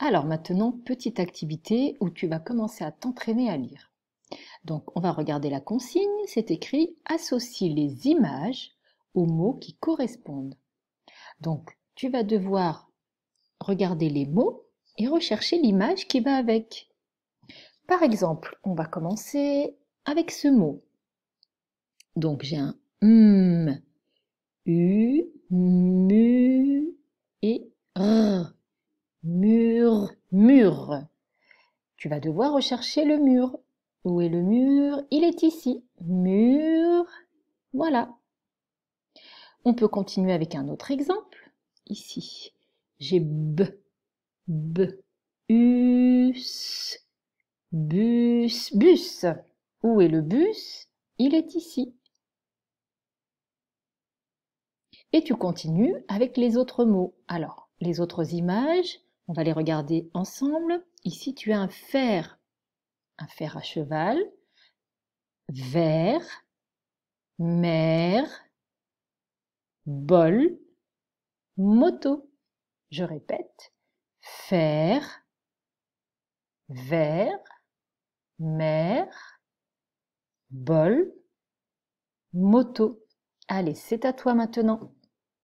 Alors maintenant, petite activité où tu vas commencer à t'entraîner à lire. Donc on va regarder la consigne, c'est écrit associe les images aux mots qui correspondent. Donc tu vas devoir regarder les mots et rechercher l'image qui va avec. Par exemple, on va commencer avec ce mot. Donc j'ai un m, u, mu et mur, mur. Tu vas devoir rechercher le mur. Où est le mur Il est ici. Mur. Voilà. On peut continuer avec un autre exemple. Ici, j'ai b, b, us, bus, bus. Où est le bus Il est ici. Et tu continues avec les autres mots. Alors, les autres images, on va les regarder ensemble. Ici, tu as un fer, un fer à cheval, verre, mer, bol, moto. Je répète, fer, verre, mer, bol, moto. Allez, c'est à toi maintenant.